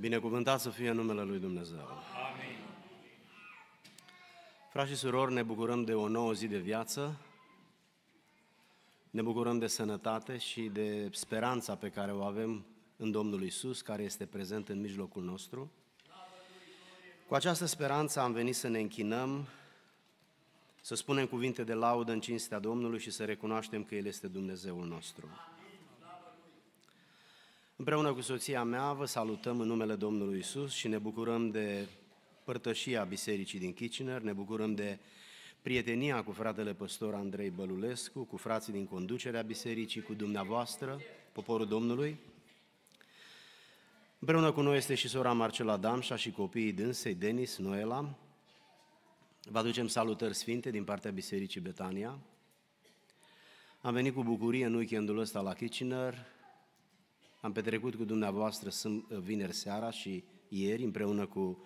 Binecuvântat să fie numele Lui Dumnezeu. Amin. Frați și surori, ne bucurăm de o nouă zi de viață, ne bucurăm de sănătate și de speranța pe care o avem în Domnul Isus, care este prezent în mijlocul nostru. Cu această speranță am venit să ne închinăm, să spunem cuvinte de laudă în cinstea Domnului și să recunoaștem că El este Dumnezeul nostru. Amin. Împreună cu soția mea vă salutăm în numele Domnului Isus și ne bucurăm de părtășia bisericii din Kitchener, ne bucurăm de prietenia cu fratele păstor Andrei Bălulescu, cu frații din conducerea bisericii, cu dumneavoastră, poporul Domnului. Împreună cu noi este și sora Marcela Damșa și copiii dânsei, Denis, Noela. Vă aducem salutări sfinte din partea Bisericii Betania. Am venit cu bucurie în weekendul ăsta la Kitchener, am petrecut cu dumneavoastră vineri seara și ieri împreună cu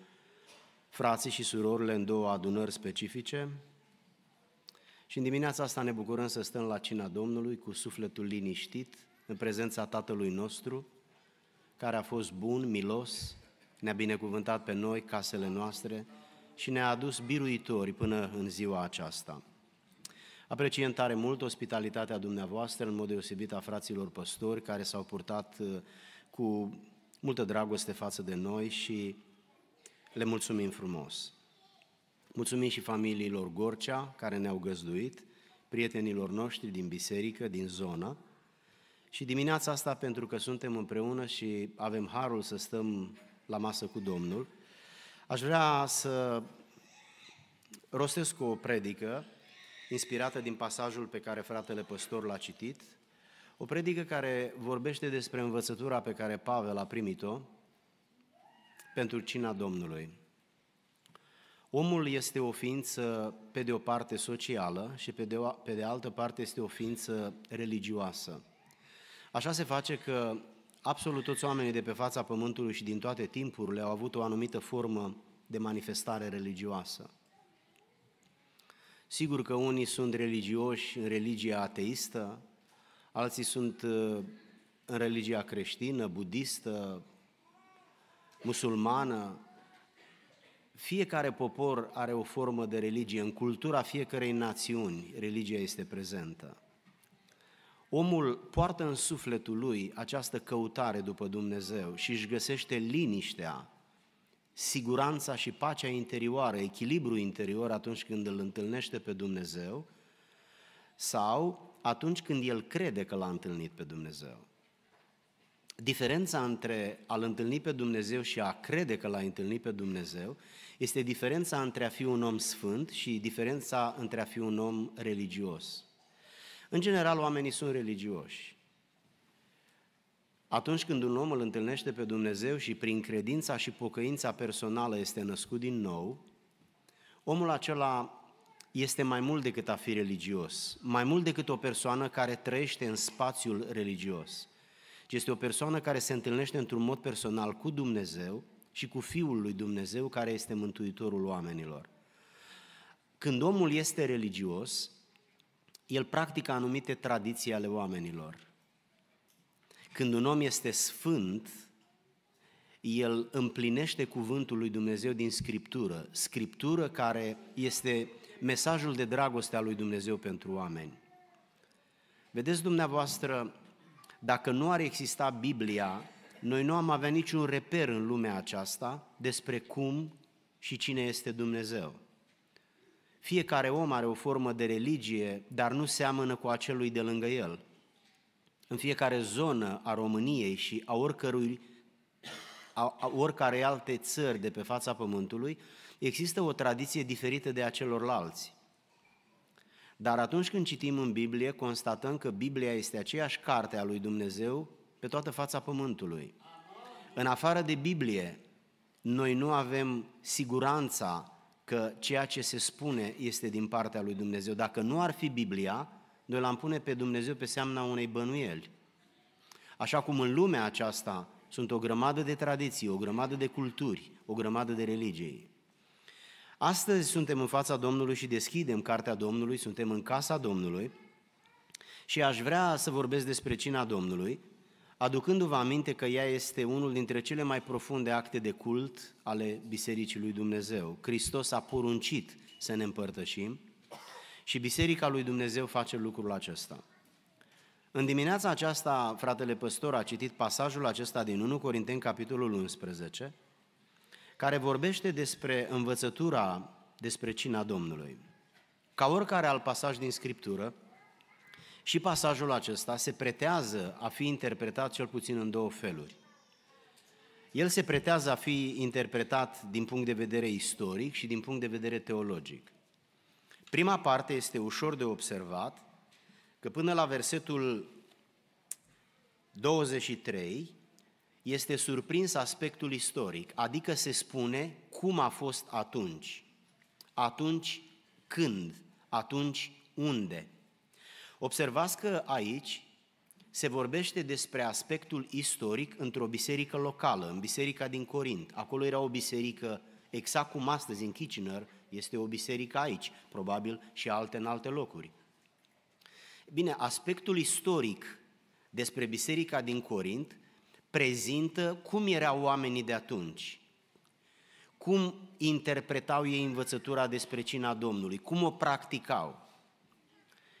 frații și surorile în două adunări specifice și în dimineața asta ne bucurăm să stăm la cina Domnului cu sufletul liniștit în prezența Tatălui nostru, care a fost bun, milos, ne-a binecuvântat pe noi, casele noastre și ne-a adus biruitori până în ziua aceasta. Apreciem tare mult ospitalitatea dumneavoastră, în mod deosebit a fraților păstori care s-au purtat uh, cu multă dragoste față de noi și le mulțumim frumos. Mulțumim și familiilor Gorcea care ne-au găzduit, prietenilor noștri din biserică, din zonă. Și dimineața asta, pentru că suntem împreună și avem harul să stăm la masă cu Domnul, aș vrea să rostesc o predică inspirată din pasajul pe care fratele păstor l-a citit, o predică care vorbește despre învățătura pe care Pavel a primit-o pentru cina Domnului. Omul este o ființă, pe de o parte, socială și pe de, o, pe de altă parte este o ființă religioasă. Așa se face că absolut toți oamenii de pe fața Pământului și din toate timpurile au avut o anumită formă de manifestare religioasă. Sigur că unii sunt religioși în religia ateistă, alții sunt uh, în religia creștină, budistă, musulmană. Fiecare popor are o formă de religie. În cultura fiecarei națiuni, religia este prezentă. Omul poartă în sufletul lui această căutare după Dumnezeu și își găsește liniștea siguranța și pacea interioară, echilibru interior atunci când îl întâlnește pe Dumnezeu sau atunci când el crede că l-a întâlnit pe Dumnezeu. Diferența între a-L întâlni pe Dumnezeu și a crede că l-a întâlnit pe Dumnezeu este diferența între a fi un om sfânt și diferența între a fi un om religios. În general, oamenii sunt religioși. Atunci când un om îl întâlnește pe Dumnezeu și prin credința și pocăința personală este născut din nou, omul acela este mai mult decât a fi religios, mai mult decât o persoană care trăiește în spațiul religios, ci este o persoană care se întâlnește într-un mod personal cu Dumnezeu și cu Fiul lui Dumnezeu care este Mântuitorul oamenilor. Când omul este religios, el practică anumite tradiții ale oamenilor. Când un om este sfânt, el împlinește cuvântul lui Dumnezeu din Scriptură, Scriptură care este mesajul de dragoste a lui Dumnezeu pentru oameni. Vedeți dumneavoastră, dacă nu ar exista Biblia, noi nu am avea niciun reper în lumea aceasta despre cum și cine este Dumnezeu. Fiecare om are o formă de religie, dar nu seamănă cu acelui de lângă el – în fiecare zonă a României și a oricărui a, a oricare alte țări de pe fața Pământului, există o tradiție diferită de a celorlalți. Dar atunci când citim în Biblie, constatăm că Biblia este aceeași carte a lui Dumnezeu pe toată fața Pământului. În afară de Biblie, noi nu avem siguranța că ceea ce se spune este din partea lui Dumnezeu. Dacă nu ar fi Biblia, noi l-am pune pe Dumnezeu pe seamna unei bănuieli. Așa cum în lumea aceasta sunt o grămadă de tradiții, o grămadă de culturi, o grămadă de religii. Astăzi suntem în fața Domnului și deschidem cartea Domnului, suntem în casa Domnului și aș vrea să vorbesc despre cina Domnului, aducându-vă aminte că ea este unul dintre cele mai profunde acte de cult ale Bisericii lui Dumnezeu. Hristos a poruncit să ne împărtășim, și Biserica lui Dumnezeu face lucrul acesta. În dimineața aceasta, fratele păstor a citit pasajul acesta din 1 Corinteni, capitolul 11, care vorbește despre învățătura despre cina Domnului. Ca oricare alt pasaj din Scriptură, și pasajul acesta se pretează a fi interpretat cel puțin în două feluri. El se pretează a fi interpretat din punct de vedere istoric și din punct de vedere teologic. Prima parte este ușor de observat, că până la versetul 23 este surprins aspectul istoric, adică se spune cum a fost atunci, atunci când, atunci unde. Observați că aici se vorbește despre aspectul istoric într-o biserică locală, în biserica din Corint. Acolo era o biserică, exact cum astăzi în Kitchener, este o biserică aici, probabil și alte în alte locuri. Bine, aspectul istoric despre biserica din Corint prezintă cum erau oamenii de atunci, cum interpretau ei învățătura despre cina Domnului, cum o practicau.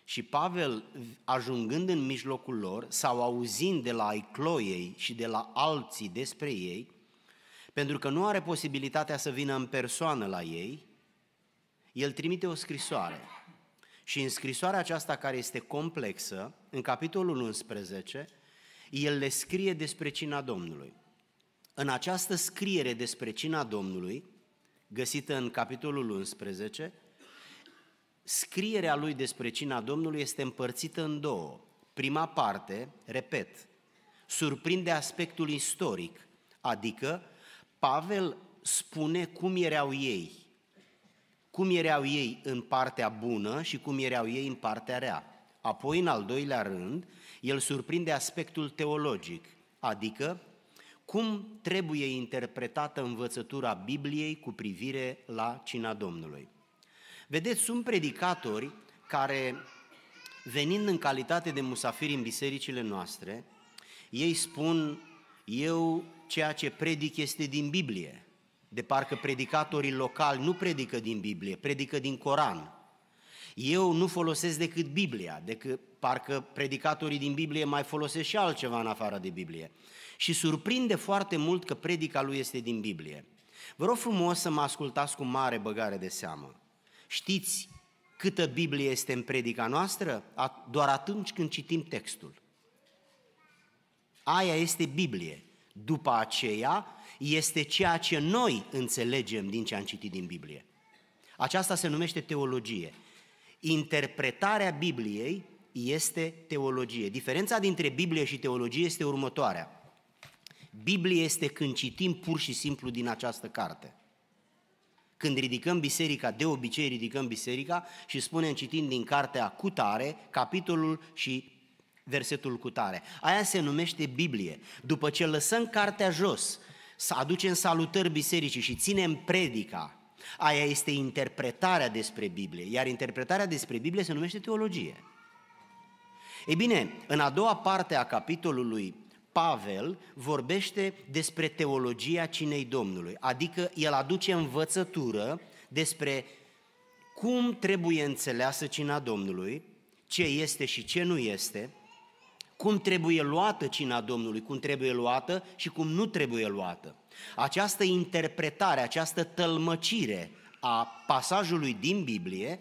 Și Pavel, ajungând în mijlocul lor sau auzind de la Icloiei și de la alții despre ei, pentru că nu are posibilitatea să vină în persoană la ei, el trimite o scrisoare. Și în scrisoarea aceasta, care este complexă, în capitolul 11, el le scrie despre cina Domnului. În această scriere despre cina Domnului, găsită în capitolul 11, scrierea lui despre cina Domnului este împărțită în două. Prima parte, repet, surprinde aspectul istoric, adică Pavel spune cum erau ei cum erau ei în partea bună și cum erau ei în partea rea. Apoi, în al doilea rând, el surprinde aspectul teologic, adică cum trebuie interpretată învățătura Bibliei cu privire la cina Domnului. Vedeți, sunt predicatori care, venind în calitate de musafiri în bisericile noastre, ei spun, eu ceea ce predic este din Biblie de parcă predicatorii locali nu predică din Biblie, predică din Coran. Eu nu folosesc decât Biblia, decât parcă predicatorii din Biblie mai folosesc și altceva în afară de Biblie. Și surprinde foarte mult că predica lui este din Biblie. Vă rog frumos să mă ascultați cu mare băgare de seamă. Știți câtă Biblie este în predica noastră? Doar atunci când citim textul. Aia este Biblie. După aceea, este ceea ce noi înțelegem din ce am citit din Biblie. Aceasta se numește teologie. Interpretarea Bibliei este teologie. Diferența dintre Biblie și teologie este următoarea. Biblie este când citim pur și simplu din această carte. Când ridicăm biserica, de obicei ridicăm biserica și spunem citind din cartea cutare, capitolul și versetul cutare. Aia se numește Biblie. După ce lăsăm cartea jos să aducem salutări bisericii și ținem predica, aia este interpretarea despre Biblie, iar interpretarea despre Biblie se numește teologie. Ei bine, în a doua parte a capitolului Pavel vorbește despre teologia cinei Domnului, adică el aduce învățătură despre cum trebuie înțeleasă cina Domnului, ce este și ce nu este, cum trebuie luată cina Domnului, cum trebuie luată și cum nu trebuie luată. Această interpretare, această tălmăcire a pasajului din Biblie,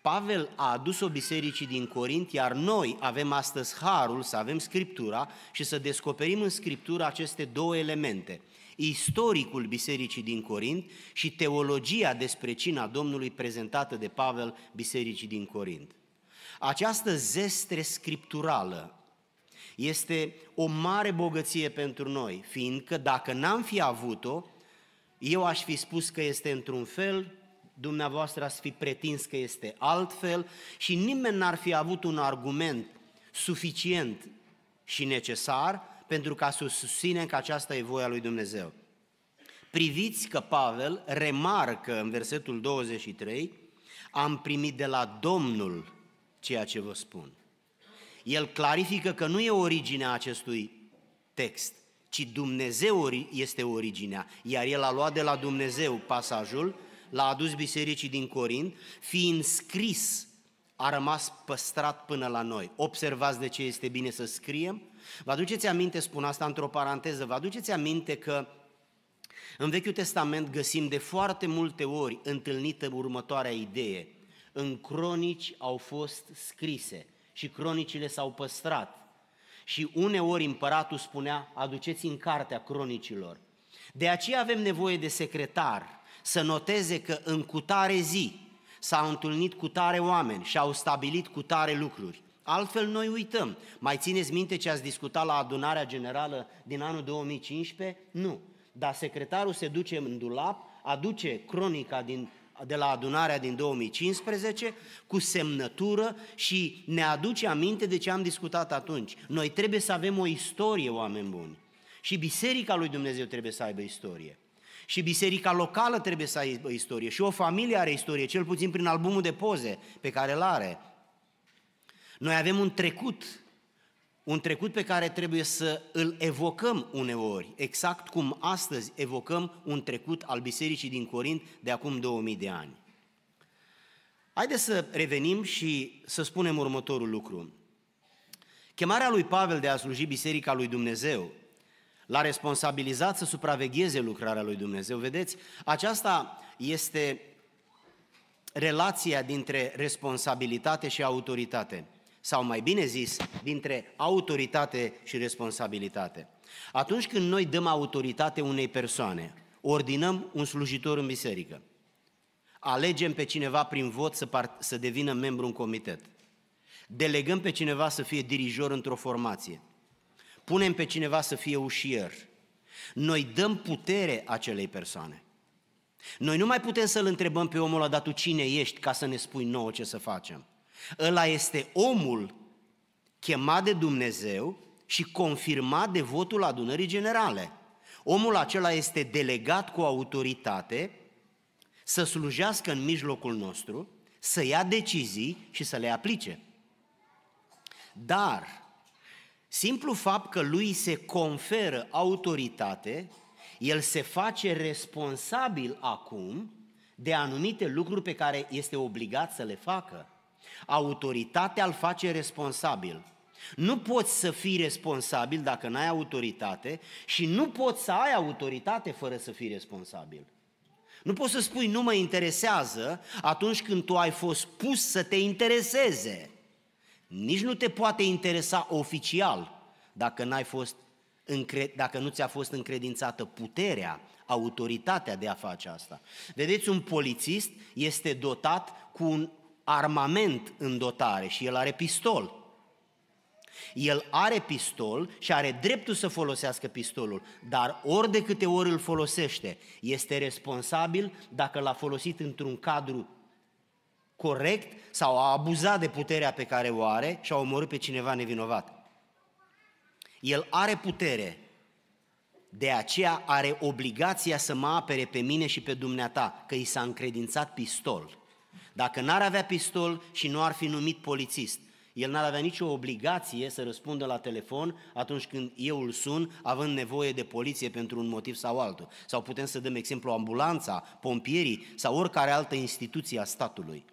Pavel a adus-o bisericii din Corint, iar noi avem astăzi harul să avem Scriptura și să descoperim în Scriptura aceste două elemente. Istoricul bisericii din Corint și teologia despre cina Domnului prezentată de Pavel bisericii din Corint. Această zestre scripturală este o mare bogăție pentru noi, fiindcă dacă n-am fi avut-o, eu aș fi spus că este într-un fel, dumneavoastră ați fi pretins că este altfel și nimeni n-ar fi avut un argument suficient și necesar pentru ca să susținem că aceasta e voia lui Dumnezeu. Priviți că Pavel remarcă în versetul 23, am primit de la Domnul ceea ce vă spun el clarifică că nu e originea acestui text, ci Dumnezeu este originea, iar el a luat de la Dumnezeu pasajul, l-a adus bisericii din Corint, fiind scris, a rămas păstrat până la noi. Observați de ce este bine să scriem? Vă aduceți aminte, spun asta într-o paranteză, vă aduceți aminte că în Vechiul Testament găsim de foarte multe ori întâlnită următoarea idee. În cronici au fost scrise – și cronicile s-au păstrat. Și uneori împăratul spunea, aduceți în cartea cronicilor. De aceea avem nevoie de secretar să noteze că în cutare zi s-au întâlnit cu tare oameni și au stabilit cu tare lucruri. Altfel noi uităm. Mai țineți minte ce ați discutat la adunarea generală din anul 2015? Nu. Dar secretarul se duce în dulap, aduce cronica din de la adunarea din 2015 cu semnătură și ne aduce aminte de ce am discutat atunci. Noi trebuie să avem o istorie, oameni buni. Și biserica lui Dumnezeu trebuie să aibă istorie. Și biserica locală trebuie să aibă istorie. Și o familie are istorie, cel puțin prin albumul de poze pe care îl are. Noi avem un trecut un trecut pe care trebuie să îl evocăm uneori, exact cum astăzi evocăm un trecut al Bisericii din Corint de acum 2000 de ani. Haideți să revenim și să spunem următorul lucru. Chemarea lui Pavel de a sluji Biserica lui Dumnezeu l-a responsabilizat să supravegheze lucrarea lui Dumnezeu. Vedeți, aceasta este relația dintre responsabilitate și autoritate sau mai bine zis, dintre autoritate și responsabilitate. Atunci când noi dăm autoritate unei persoane, ordinăm un slujitor în biserică, alegem pe cineva prin vot să, part- să devină membru în comitet, delegăm pe cineva să fie dirijor într-o formație, punem pe cineva să fie ușier, noi dăm putere acelei persoane. Noi nu mai putem să-l întrebăm pe omul ăla, dar tu cine ești ca să ne spui nouă ce să facem. Ăla este omul chemat de Dumnezeu și confirmat de votul adunării generale. Omul acela este delegat cu autoritate să slujească în mijlocul nostru, să ia decizii și să le aplice. Dar simplu fapt că lui se conferă autoritate, el se face responsabil acum de anumite lucruri pe care este obligat să le facă. Autoritatea îl face responsabil. Nu poți să fii responsabil dacă n-ai autoritate și nu poți să ai autoritate fără să fii responsabil. Nu poți să spui nu mă interesează atunci când tu ai fost pus să te intereseze. Nici nu te poate interesa oficial dacă, n-ai fost încre- dacă nu ți-a fost încredințată puterea, autoritatea de a face asta. Vedeți, un polițist este dotat cu un armament în dotare și el are pistol. El are pistol și are dreptul să folosească pistolul, dar ori de câte ori îl folosește, este responsabil dacă l-a folosit într-un cadru corect sau a abuzat de puterea pe care o are și a omorât pe cineva nevinovat. El are putere, de aceea are obligația să mă apere pe mine și pe dumneata, că i s-a încredințat pistol. Dacă n-ar avea pistol și nu ar fi numit polițist, el n-ar avea nicio obligație să răspundă la telefon atunci când eu îl sun, având nevoie de poliție pentru un motiv sau altul. Sau putem să dăm exemplu ambulanța, pompierii sau oricare altă instituție a statului.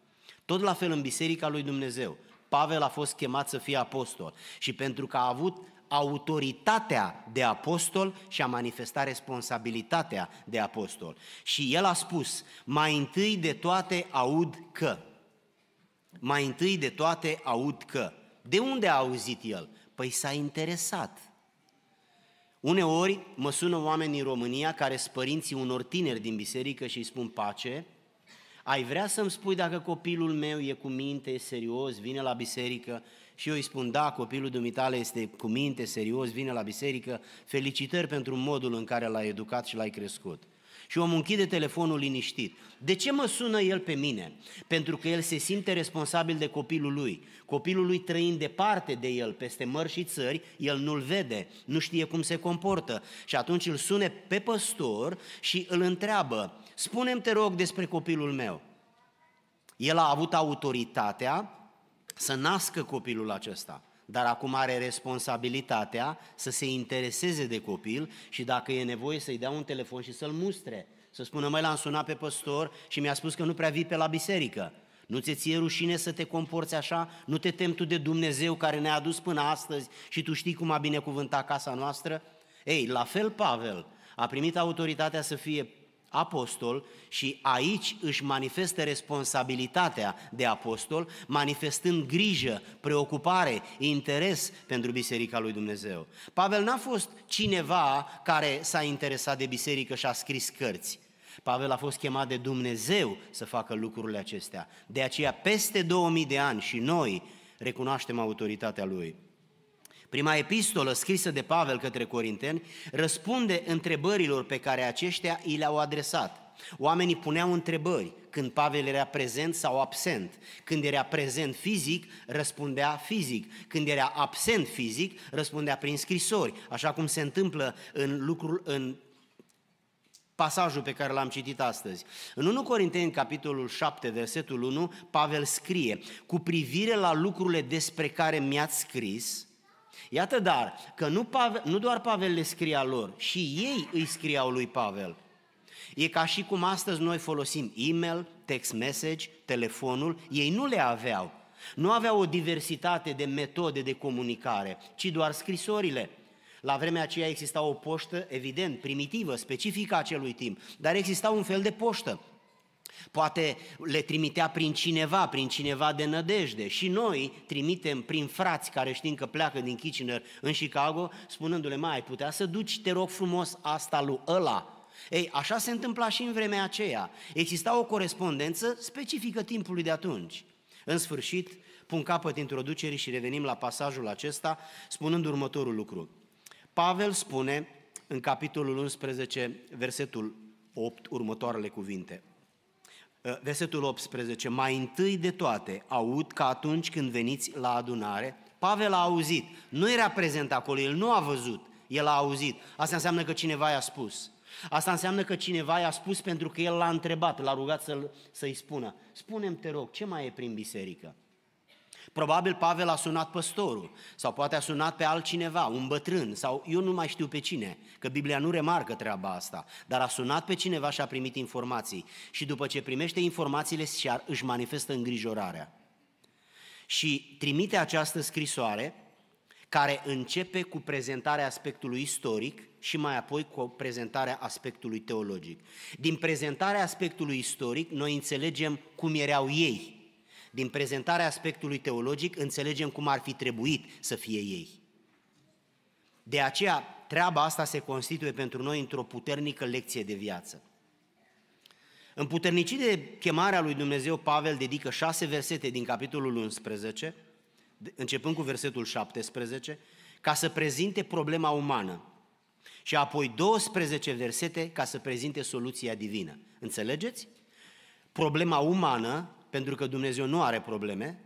Tot la fel în Biserica lui Dumnezeu. Pavel a fost chemat să fie apostol și pentru că a avut autoritatea de apostol și a manifestat responsabilitatea de apostol. Și el a spus, mai întâi de toate aud că. Mai întâi de toate aud că. De unde a auzit el? Păi s-a interesat. Uneori mă sună oameni din România care sunt părinții unor tineri din biserică și îi spun pace, ai vrea să-mi spui dacă copilul meu e cu minte, e serios, vine la biserică? Și eu îi spun, da, copilul dumitale este cu minte, serios, vine la biserică, felicitări pentru modul în care l-ai educat și l-ai crescut. Și omul închide telefonul liniștit. De ce mă sună el pe mine? Pentru că el se simte responsabil de copilul lui. Copilul lui trăind departe de el, peste mări și țări, el nu-l vede, nu știe cum se comportă. Și atunci îl sune pe păstor și îl întreabă, spune-mi te rog despre copilul meu. El a avut autoritatea să nască copilul acesta. Dar acum are responsabilitatea să se intereseze de copil și dacă e nevoie să-i dea un telefon și să-l mustre. Să spună, mai l-am sunat pe păstor și mi-a spus că nu prea vii pe la biserică. Nu ți ție rușine să te comporți așa? Nu te temi tu de Dumnezeu care ne-a adus până astăzi și tu știi cum a binecuvântat casa noastră? Ei, la fel Pavel a primit autoritatea să fie apostol și aici își manifestă responsabilitatea de apostol, manifestând grijă, preocupare, interes pentru Biserica lui Dumnezeu. Pavel n-a fost cineva care s-a interesat de biserică și a scris cărți. Pavel a fost chemat de Dumnezeu să facă lucrurile acestea. De aceea, peste 2000 de ani și noi recunoaștem autoritatea lui. Prima epistolă scrisă de Pavel către Corinteni răspunde întrebărilor pe care aceștia i le-au adresat. Oamenii puneau întrebări când Pavel era prezent sau absent. Când era prezent fizic, răspundea fizic. Când era absent fizic, răspundea prin scrisori, așa cum se întâmplă în lucrul în pasajul pe care l-am citit astăzi. În 1 Corinteni, capitolul 7, versetul 1, Pavel scrie, cu privire la lucrurile despre care mi-ați scris, Iată dar că nu, Pavel, nu doar Pavel le scria lor, și ei îi scriau lui Pavel. E ca și cum astăzi noi folosim e-mail, text message, telefonul, ei nu le aveau. Nu aveau o diversitate de metode de comunicare, ci doar scrisorile. La vremea aceea exista o poștă, evident, primitivă, specifică acelui timp, dar exista un fel de poștă. Poate le trimitea prin cineva, prin cineva de nădejde. Și noi trimitem prin frați care știm că pleacă din Kitchener în Chicago, spunându-le, mai ai putea să duci, te rog frumos, asta lui ăla. Ei, așa se întâmpla și în vremea aceea. Exista o corespondență specifică timpului de atunci. În sfârșit, pun capăt introducerii și revenim la pasajul acesta, spunând următorul lucru. Pavel spune în capitolul 11, versetul 8, următoarele cuvinte. Eh, versetul 18, mai întâi de toate aud că atunci când veniți la adunare, Pavel a auzit, nu era prezent acolo, el nu a văzut, el a auzit. Asta înseamnă că cineva i-a spus. Asta înseamnă că cineva i-a spus pentru că el l-a întrebat, l-a rugat să-i spună. Spune-mi, te rog, ce mai e prin biserică? Probabil Pavel a sunat păstorul sau poate a sunat pe altcineva, un bătrân sau eu nu mai știu pe cine, că Biblia nu remarcă treaba asta, dar a sunat pe cineva și a primit informații și după ce primește informațiile își manifestă îngrijorarea. Și trimite această scrisoare care începe cu prezentarea aspectului istoric și mai apoi cu prezentarea aspectului teologic. Din prezentarea aspectului istoric noi înțelegem cum erau ei din prezentarea aspectului teologic înțelegem cum ar fi trebuit să fie ei. De aceea, treaba asta se constituie pentru noi într-o puternică lecție de viață. În puternicii de chemarea lui Dumnezeu, Pavel dedică șase versete din capitolul 11, începând cu versetul 17, ca să prezinte problema umană și apoi 12 versete ca să prezinte soluția divină. Înțelegeți? Problema umană pentru că Dumnezeu nu are probleme,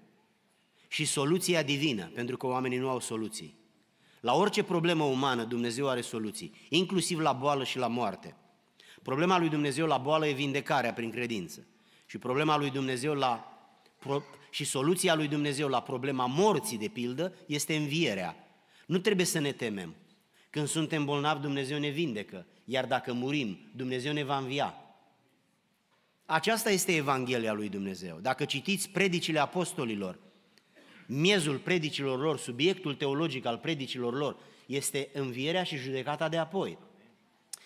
și soluția divină, pentru că oamenii nu au soluții. La orice problemă umană Dumnezeu are soluții, inclusiv la boală și la moarte. Problema lui Dumnezeu la boală e vindecarea prin credință. Și problema lui Dumnezeu la pro... și soluția lui Dumnezeu la problema morții, de pildă, este învierea. Nu trebuie să ne temem. Când suntem bolnavi, Dumnezeu ne vindecă. Iar dacă murim, Dumnezeu ne va învia. Aceasta este Evanghelia lui Dumnezeu. Dacă citiți predicile apostolilor, miezul predicilor lor, subiectul teologic al predicilor lor, este învierea și judecata de apoi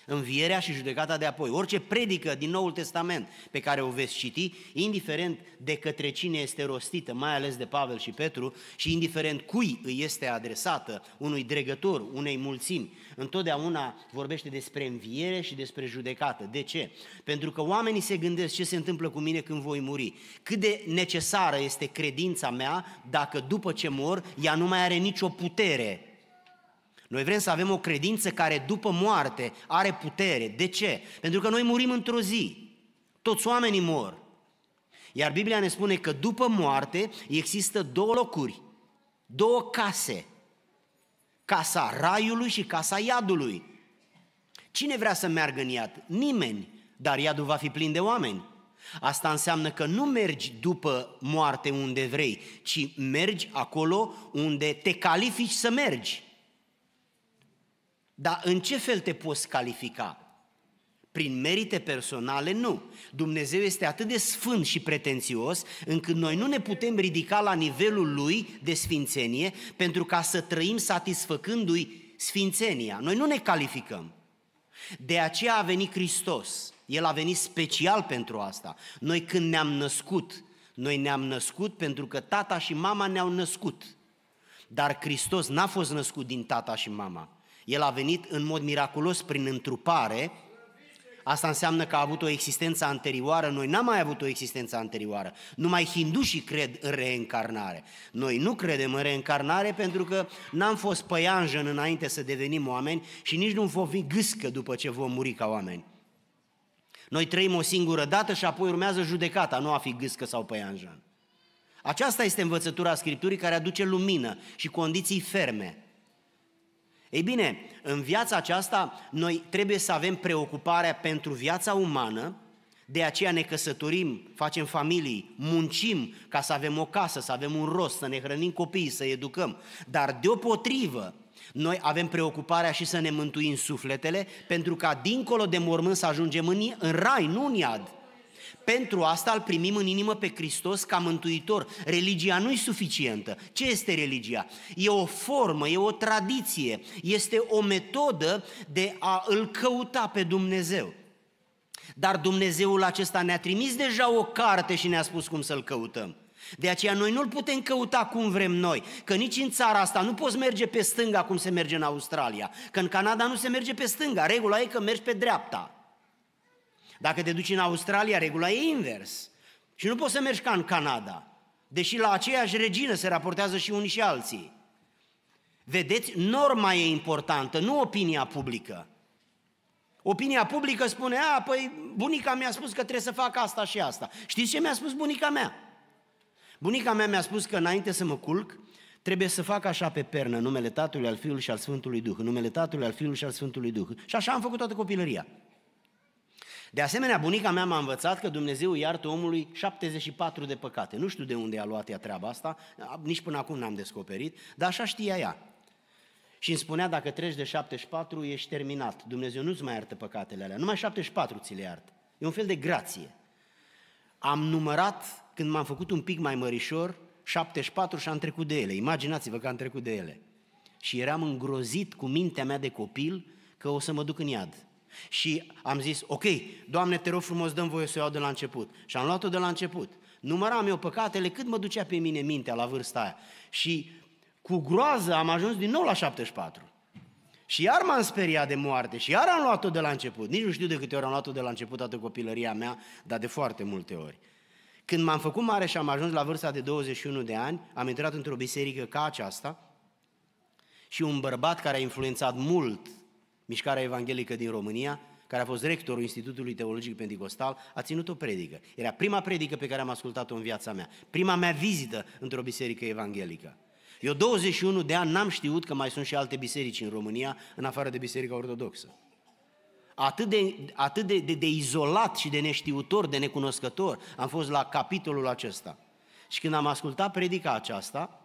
învierea și judecata de apoi. Orice predică din Noul Testament pe care o veți citi, indiferent de către cine este rostită, mai ales de Pavel și Petru, și indiferent cui îi este adresată, unui dregător, unei mulțimi, întotdeauna vorbește despre înviere și despre judecată. De ce? Pentru că oamenii se gândesc ce se întâmplă cu mine când voi muri, cât de necesară este credința mea dacă după ce mor ea nu mai are nicio putere noi vrem să avem o credință care după moarte are putere. De ce? Pentru că noi murim într-o zi. Toți oamenii mor. Iar Biblia ne spune că după moarte există două locuri, două case. Casa raiului și casa iadului. Cine vrea să meargă în iad? Nimeni. Dar iadul va fi plin de oameni. Asta înseamnă că nu mergi după moarte unde vrei, ci mergi acolo unde te califici să mergi. Dar în ce fel te poți califica? Prin merite personale, nu. Dumnezeu este atât de sfânt și pretențios încât noi nu ne putem ridica la nivelul Lui de sfințenie pentru ca să trăim satisfăcându-i sfințenia. Noi nu ne calificăm. De aceea a venit Hristos. El a venit special pentru asta. Noi când ne-am născut, noi ne-am născut pentru că tata și mama ne-au născut. Dar Hristos n-a fost născut din tata și mama. El a venit în mod miraculos prin întrupare. Asta înseamnă că a avut o existență anterioară. Noi n-am mai avut o existență anterioară. Numai hindușii cred în reîncarnare. Noi nu credem în reîncarnare pentru că n-am fost păianjen înainte să devenim oameni și nici nu vom fi gâscă după ce vom muri ca oameni. Noi trăim o singură dată și apoi urmează judecata, nu a fi gâscă sau păianjen. Aceasta este învățătura Scripturii care aduce lumină și condiții ferme ei bine, în viața aceasta noi trebuie să avem preocuparea pentru viața umană, de aceea ne căsătorim, facem familii, muncim ca să avem o casă, să avem un rost, să ne hrănim copiii, să educăm. Dar deopotrivă, noi avem preocuparea și să ne mântuim sufletele, pentru ca dincolo de mormânt să ajungem în, în rai, nu în iad. Pentru asta îl primim în inimă pe Hristos ca mântuitor. Religia nu e suficientă. Ce este religia? E o formă, e o tradiție, este o metodă de a îl căuta pe Dumnezeu. Dar Dumnezeul acesta ne-a trimis deja o carte și ne-a spus cum să-L căutăm. De aceea noi nu-L putem căuta cum vrem noi, că nici în țara asta nu poți merge pe stânga cum se merge în Australia, că în Canada nu se merge pe stânga, regula e că mergi pe dreapta. Dacă te duci în Australia, regula e invers. Și nu poți să mergi ca în Canada, deși la aceeași regină se raportează și unii și alții. Vedeți, norma e importantă, nu opinia publică. Opinia publică spune, a, păi bunica mi-a spus că trebuie să fac asta și asta. Știți ce mi-a spus bunica mea? Bunica mea mi-a spus că înainte să mă culc, trebuie să fac așa pe pernă, numele Tatălui, al Fiului și al Sfântului Duh, numele Tatălui, al Fiului și al Sfântului Duh. Și așa am făcut toată copilăria. De asemenea, bunica mea m-a învățat că Dumnezeu iartă omului 74 de păcate. Nu știu de unde a luat ea treaba asta, nici până acum n-am descoperit, dar așa știa ea. Și îmi spunea, dacă treci de 74, ești terminat. Dumnezeu nu-ți mai iartă păcatele alea, numai 74 ți le iartă. E un fel de grație. Am numărat, când m-am făcut un pic mai mărișor, 74 și am trecut de ele. Imaginați-vă că am trecut de ele. Și eram îngrozit cu mintea mea de copil că o să mă duc în iad. Și am zis, ok, Doamne, te rog frumos, dăm voie să o iau de la început. Și am luat-o de la început. Număram eu păcatele cât mă ducea pe mine mintea la vârsta aia. Și cu groază am ajuns din nou la 74. Și iar m-am speriat de moarte și iar am luat-o de la început. Nici nu știu de câte ori am luat-o de la început toată copilăria mea, dar de foarte multe ori. Când m-am făcut mare și am ajuns la vârsta de 21 de ani, am intrat într-o biserică ca aceasta și un bărbat care a influențat mult Mișcarea Evanghelică din România, care a fost rectorul Institutului Teologic Pentecostal, a ținut o predică. Era prima predică pe care am ascultat-o în viața mea, prima mea vizită într-o biserică evanghelică. Eu 21 de ani n-am știut că mai sunt și alte biserici în România, în afară de Biserica Ortodoxă. Atât de, atât de, de, de izolat și de neștiutor, de necunoscător am fost la capitolul acesta. Și când am ascultat predica aceasta,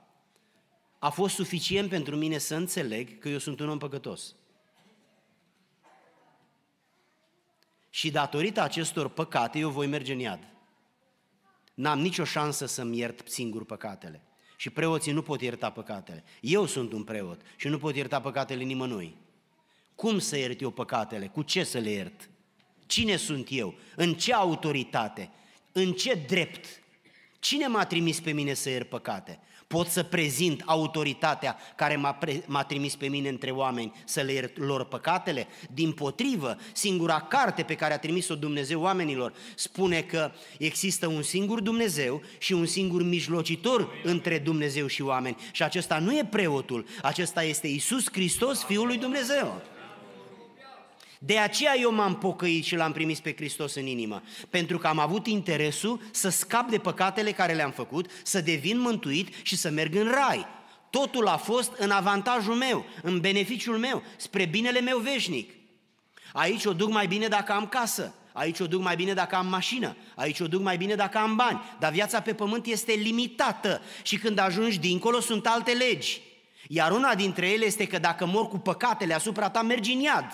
a fost suficient pentru mine să înțeleg că eu sunt un om păcătos. Și datorită acestor păcate eu voi merge în iad. N-am nicio șansă să-mi iert singur păcatele. Și preoții nu pot ierta păcatele. Eu sunt un preot și nu pot ierta păcatele nimănui. Cum să iert eu păcatele? Cu ce să le iert? Cine sunt eu? În ce autoritate? În ce drept? Cine m-a trimis pe mine să iert păcate? pot să prezint autoritatea care m-a, pre- m-a trimis pe mine între oameni să le iert lor păcatele? Din potrivă, singura carte pe care a trimis-o Dumnezeu oamenilor spune că există un singur Dumnezeu și un singur mijlocitor între Dumnezeu și oameni. Și acesta nu e preotul, acesta este Isus Hristos, Fiul lui Dumnezeu. De aceea eu m-am pocăit și l-am primit pe Hristos în inimă, pentru că am avut interesul să scap de păcatele care le-am făcut, să devin mântuit și să merg în rai. Totul a fost în avantajul meu, în beneficiul meu, spre binele meu veșnic. Aici o duc mai bine dacă am casă, aici o duc mai bine dacă am mașină, aici o duc mai bine dacă am bani, dar viața pe pământ este limitată și când ajungi dincolo sunt alte legi. Iar una dintre ele este că dacă mor cu păcatele asupra ta, mergi în iad.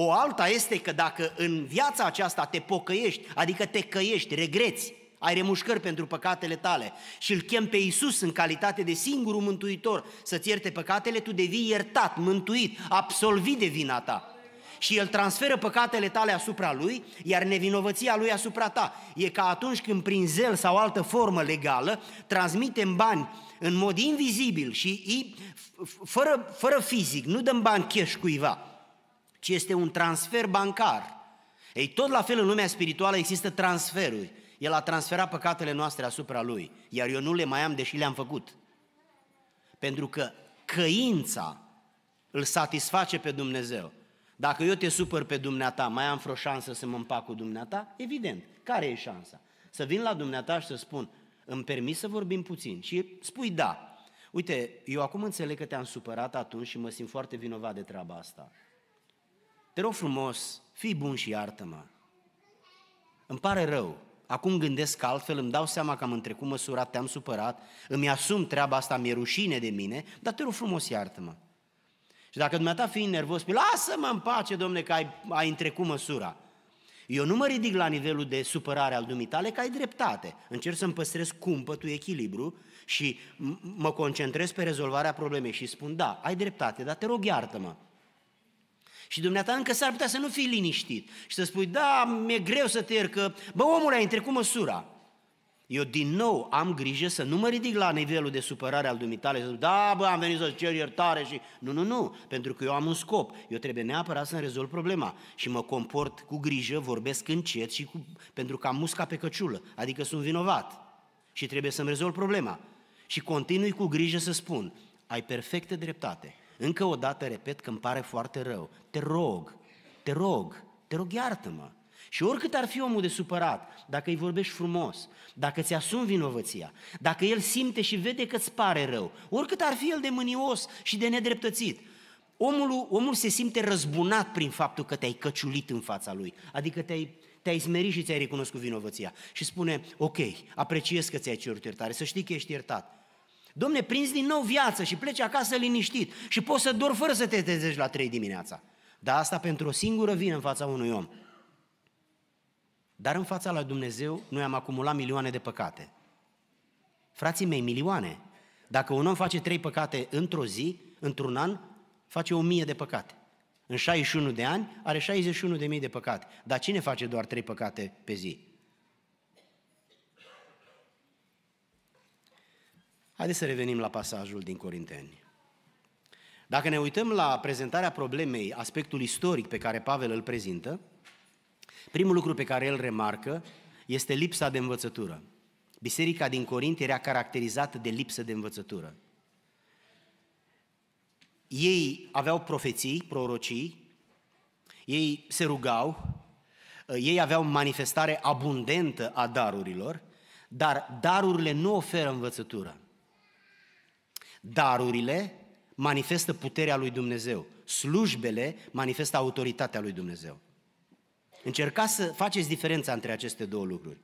O alta este că dacă în viața aceasta te pocăiești, adică te căiești, regreți, ai remușcări pentru păcatele tale și îl chem pe Iisus în calitate de singurul mântuitor să-ți ierte păcatele, tu devii iertat, mântuit, absolvit de vina ta. Și El transferă păcatele tale asupra Lui, iar nevinovăția Lui asupra ta. E ca atunci când prin zel sau altă formă legală transmitem bani în mod invizibil și fără, fără fizic, nu dăm bani cash cuiva, ci este un transfer bancar. Ei, tot la fel în lumea spirituală există transferuri. El a transferat păcatele noastre asupra lui, iar eu nu le mai am, deși le-am făcut. Pentru că căința îl satisface pe Dumnezeu. Dacă eu te supăr pe dumneata, mai am vreo șansă să mă împac cu dumneata? Evident. Care e șansa? Să vin la dumneata și să spun, îmi permis să vorbim puțin? Și spui da. Uite, eu acum înțeleg că te-am supărat atunci și mă simt foarte vinovat de treaba asta te rog frumos, fii bun și iartă-mă. Îmi pare rău, acum gândesc altfel, îmi dau seama că am întrecut măsura, te-am supărat, îmi asum treaba asta, mi-e rușine de mine, dar te rog frumos, iartă-mă. Și dacă dumneata fiind nervos, spui, lasă-mă în pace, domne, că ai, ai întrecut măsura. Eu nu mă ridic la nivelul de supărare al dumitale, că ai dreptate. Încerc să-mi păstrez cumpătul, echilibru și mă concentrez pe rezolvarea problemei și spun, da, ai dreptate, dar te rog iartă-mă. Și dumneata încă s-ar putea să nu fii liniștit și să spui, da, mi-e greu să te că, bă, omul ai întrecut măsura. Eu din nou am grijă să nu mă ridic la nivelul de supărare al dumitale, să zic, da, bă, am venit să cer iertare și... Nu, nu, nu, pentru că eu am un scop. Eu trebuie neapărat să-mi rezolv problema și mă comport cu grijă, vorbesc încet și cu... pentru că am musca pe căciulă, adică sunt vinovat și trebuie să-mi rezolv problema. Și continui cu grijă să spun, ai perfectă dreptate, încă o dată repet că îmi pare foarte rău. Te rog, te rog, te rog iartă-mă. Și oricât ar fi omul de supărat, dacă îi vorbești frumos, dacă ți asumi vinovăția, dacă el simte și vede că îți pare rău, oricât ar fi el de mânios și de nedreptățit, omul, omul se simte răzbunat prin faptul că te-ai căciulit în fața lui, adică te-ai, te-ai smerit și ți-ai recunoscut vinovăția. Și spune, ok, apreciez că ți-ai cerut iertare, să știi că ești iertat, Domne, prinzi din nou viață și pleci acasă liniștit și poți să dor fără să te trezești la 3 dimineața. Dar asta pentru o singură vină în fața unui om. Dar în fața lui Dumnezeu noi am acumulat milioane de păcate. Frații mei, milioane. Dacă un om face trei păcate într-o zi, într-un an, face o mie de păcate. În 61 de ani are 61 de mii de păcate. Dar cine face doar trei păcate pe zi? Haideți să revenim la pasajul din Corinteni. Dacă ne uităm la prezentarea problemei, aspectul istoric pe care Pavel îl prezintă, primul lucru pe care el remarcă este lipsa de învățătură. Biserica din Corint era caracterizată de lipsă de învățătură. Ei aveau profeții, prorocii, ei se rugau, ei aveau manifestare abundentă a darurilor, dar darurile nu oferă învățătură. Darurile manifestă puterea lui Dumnezeu. Slujbele manifestă autoritatea lui Dumnezeu. Încercați să faceți diferența între aceste două lucruri.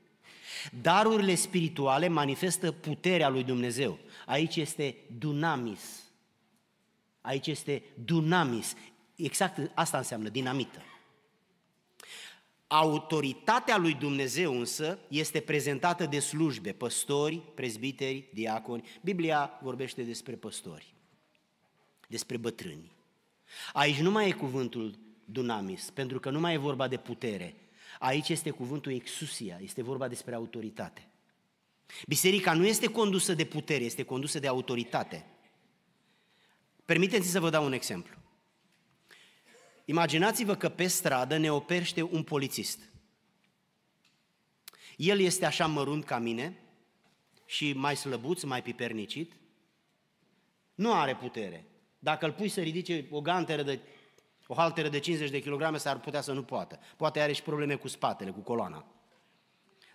Darurile spirituale manifestă puterea lui Dumnezeu. Aici este dunamis. Aici este dunamis. Exact asta înseamnă dinamită. Autoritatea lui Dumnezeu însă este prezentată de slujbe, păstori, prezbiteri, diaconi. Biblia vorbește despre păstori, despre bătrâni. Aici nu mai e cuvântul dunamis, pentru că nu mai e vorba de putere. Aici este cuvântul exusia, este vorba despre autoritate. Biserica nu este condusă de putere, este condusă de autoritate. Permiteți-mi să vă dau un exemplu. Imaginați-vă că pe stradă ne operște un polițist. El este așa mărunt ca mine și mai slăbuț, mai pipernicit. Nu are putere. Dacă îl pui să ridice o ganteră de o halteră de 50 de kilograme s-ar putea să nu poată. Poate are și probleme cu spatele, cu coloana.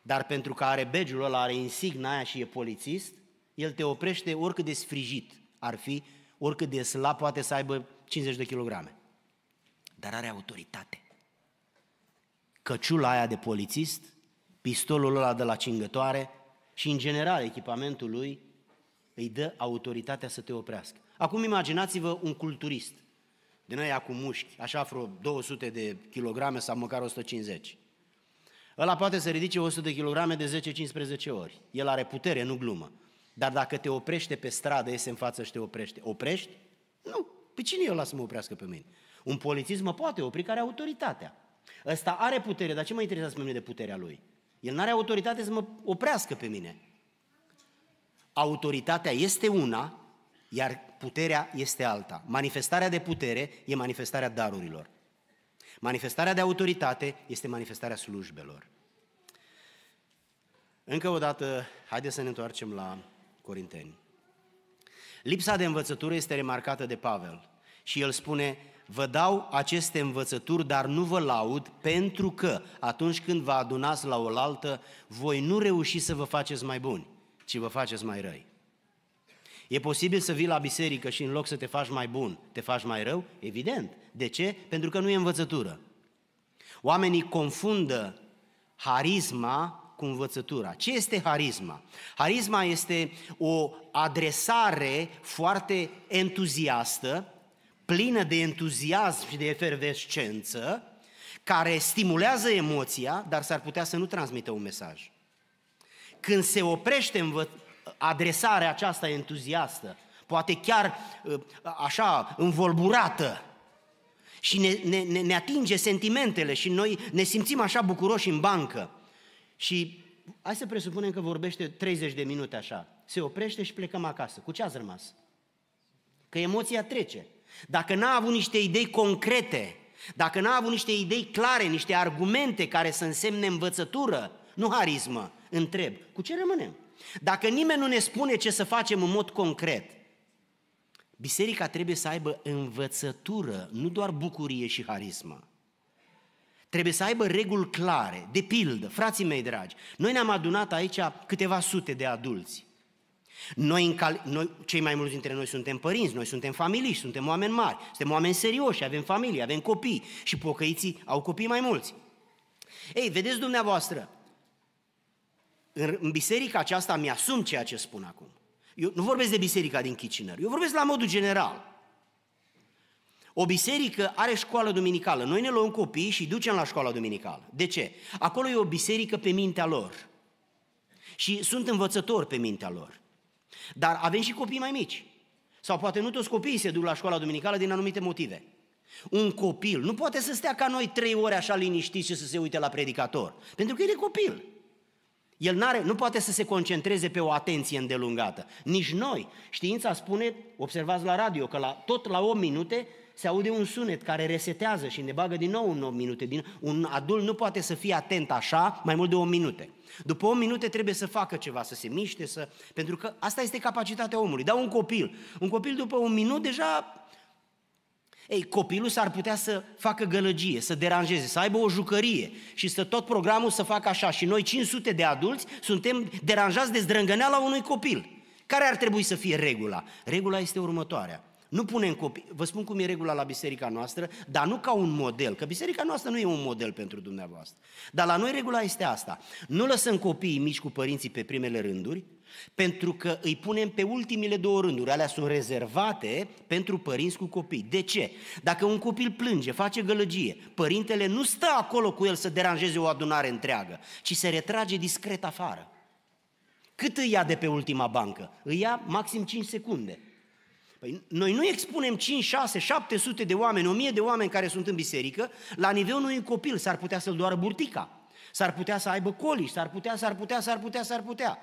Dar pentru că are begiul ăla, are insigna aia și e polițist, el te oprește oricât de sfrijit ar fi, oricât de slab poate să aibă 50 de kilograme dar are autoritate. Căciula aia de polițist, pistolul ăla de la cingătoare și, în general, echipamentul lui îi dă autoritatea să te oprească. Acum imaginați-vă un culturist din noi cu mușchi, așa vreo 200 de kilograme sau măcar 150. Ăla poate să ridice 100 de kilograme de 10-15 ori. El are putere, nu glumă. Dar dacă te oprește pe stradă, iese în față și te oprește, oprești? Nu. Pe cine eu las să mă oprească pe mine? Un polițist mă poate opri care are autoritatea. Ăsta are putere, dar ce mă interesează pe mine de puterea lui? El nu are autoritate să mă oprească pe mine. Autoritatea este una, iar puterea este alta. Manifestarea de putere e manifestarea darurilor. Manifestarea de autoritate este manifestarea slujbelor. Încă o dată, haideți să ne întoarcem la Corinteni. Lipsa de învățătură este remarcată de Pavel și el spune, Vă dau aceste învățături, dar nu vă laud, pentru că atunci când vă adunați la oaltă, voi nu reuși să vă faceți mai buni, ci vă faceți mai răi. E posibil să vii la biserică și în loc să te faci mai bun, te faci mai rău? Evident. De ce? Pentru că nu e învățătură. Oamenii confundă harisma cu învățătura. Ce este harisma? Harisma este o adresare foarte entuziastă plină de entuziasm și de efervescență, care stimulează emoția, dar s-ar putea să nu transmită un mesaj. Când se oprește învă- adresarea aceasta entuziastă, poate chiar ă, așa, învolburată, și ne, ne, ne atinge sentimentele și noi ne simțim așa bucuroși în bancă. Și hai să presupunem că vorbește 30 de minute așa. Se oprește și plecăm acasă. Cu ce ați rămas? Că emoția trece dacă n-a avut niște idei concrete, dacă n-a avut niște idei clare, niște argumente care să însemne învățătură, nu harismă, întreb, cu ce rămânem? Dacă nimeni nu ne spune ce să facem în mod concret, biserica trebuie să aibă învățătură, nu doar bucurie și harismă. Trebuie să aibă reguli clare, de pildă, frații mei dragi. Noi ne-am adunat aici câteva sute de adulți. Noi, cal- noi, cei mai mulți dintre noi suntem părinți, noi suntem familii, suntem oameni mari, suntem oameni serioși, avem familie, avem copii și pocăiții au copii mai mulți. Ei, vedeți dumneavoastră, în, în biserica aceasta mi-asum ceea ce spun acum. Eu nu vorbesc de biserica din Kitchener, eu vorbesc la modul general. O biserică are școală duminicală. Noi ne luăm copii și ducem la școala duminicală. De ce? Acolo e o biserică pe mintea lor. Și sunt învățători pe mintea lor. Dar avem și copii mai mici. Sau poate nu toți copiii se duc la școala duminicală din anumite motive. Un copil nu poate să stea ca noi trei ore așa liniștit și să se uite la predicator. Pentru că el e copil. El n-are, nu poate să se concentreze pe o atenție îndelungată. Nici noi. Știința spune, observați la radio, că la, tot la 8 minute se aude un sunet care resetează și ne bagă din nou în 8 minute. Din, un adult nu poate să fie atent așa mai mult de 8 minute. După 8 minute trebuie să facă ceva, să se miște, să... pentru că asta este capacitatea omului. Dar un copil, un copil după un minut deja ei, copilul s-ar putea să facă gălăgie, să deranjeze, să aibă o jucărie și să tot programul să facă așa. Și noi, 500 de adulți, suntem deranjați de zdrângăneala unui copil. Care ar trebui să fie regula? Regula este următoarea. Nu punem copii, vă spun cum e regula la biserica noastră, dar nu ca un model, că biserica noastră nu e un model pentru dumneavoastră. Dar la noi regula este asta. Nu lăsăm copiii mici cu părinții pe primele rânduri, pentru că îi punem pe ultimile două rânduri. Alea sunt rezervate pentru părinți cu copii. De ce? Dacă un copil plânge, face gălăgie, părintele nu stă acolo cu el să deranjeze o adunare întreagă, ci se retrage discret afară. Cât îi ia de pe ultima bancă? Îi ia maxim 5 secunde. Păi noi nu expunem 5, 6, 700 de oameni, 1000 de oameni care sunt în biserică, la nivelul unui copil, s-ar putea să-l doară burtica, s-ar putea să aibă colici, s-ar putea, s-ar putea, s-ar putea, s-ar putea.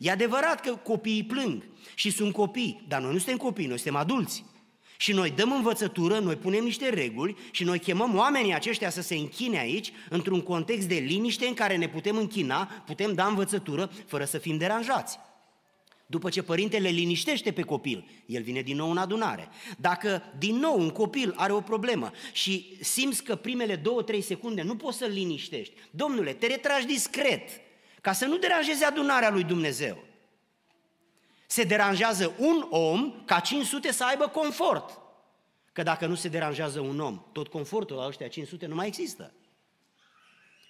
E adevărat că copiii plâng și sunt copii, dar noi nu suntem copii, noi suntem adulți. Și noi dăm învățătură, noi punem niște reguli și noi chemăm oamenii aceștia să se închine aici, într-un context de liniște în care ne putem închina, putem da învățătură fără să fim deranjați. După ce părintele liniștește pe copil, el vine din nou în adunare. Dacă din nou un copil are o problemă și simți că primele două, trei secunde nu poți să-l liniștești, domnule, te retragi discret, ca să nu deranjeze adunarea lui Dumnezeu. Se deranjează un om ca 500 să aibă confort. Că dacă nu se deranjează un om, tot confortul la ăștia 500 nu mai există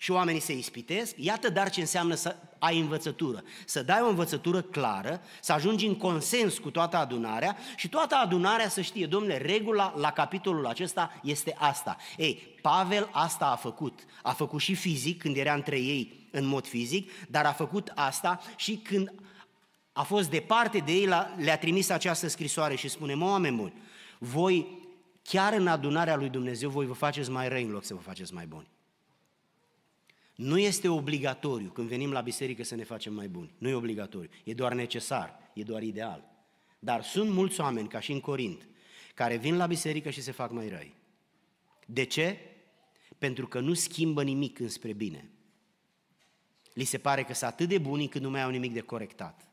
și oamenii se ispitesc. Iată dar ce înseamnă să ai învățătură. Să dai o învățătură clară, să ajungi în consens cu toată adunarea și toată adunarea să știe, domnule, regula la capitolul acesta este asta. Ei, Pavel asta a făcut. A făcut și fizic când era între ei în mod fizic, dar a făcut asta și când a fost departe de ei, le-a trimis această scrisoare și spune, mă, oameni buni, voi chiar în adunarea lui Dumnezeu voi vă faceți mai răi în loc să vă faceți mai buni. Nu este obligatoriu când venim la biserică să ne facem mai buni. Nu e obligatoriu, e doar necesar, e doar ideal. Dar sunt mulți oameni, ca și în Corint, care vin la biserică și se fac mai răi. De ce? Pentru că nu schimbă nimic înspre bine. Li se pare că sunt atât de buni încât nu mai au nimic de corectat.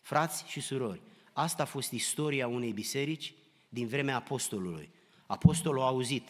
Frați și surori, asta a fost istoria unei biserici din vremea apostolului. Apostolul a auzit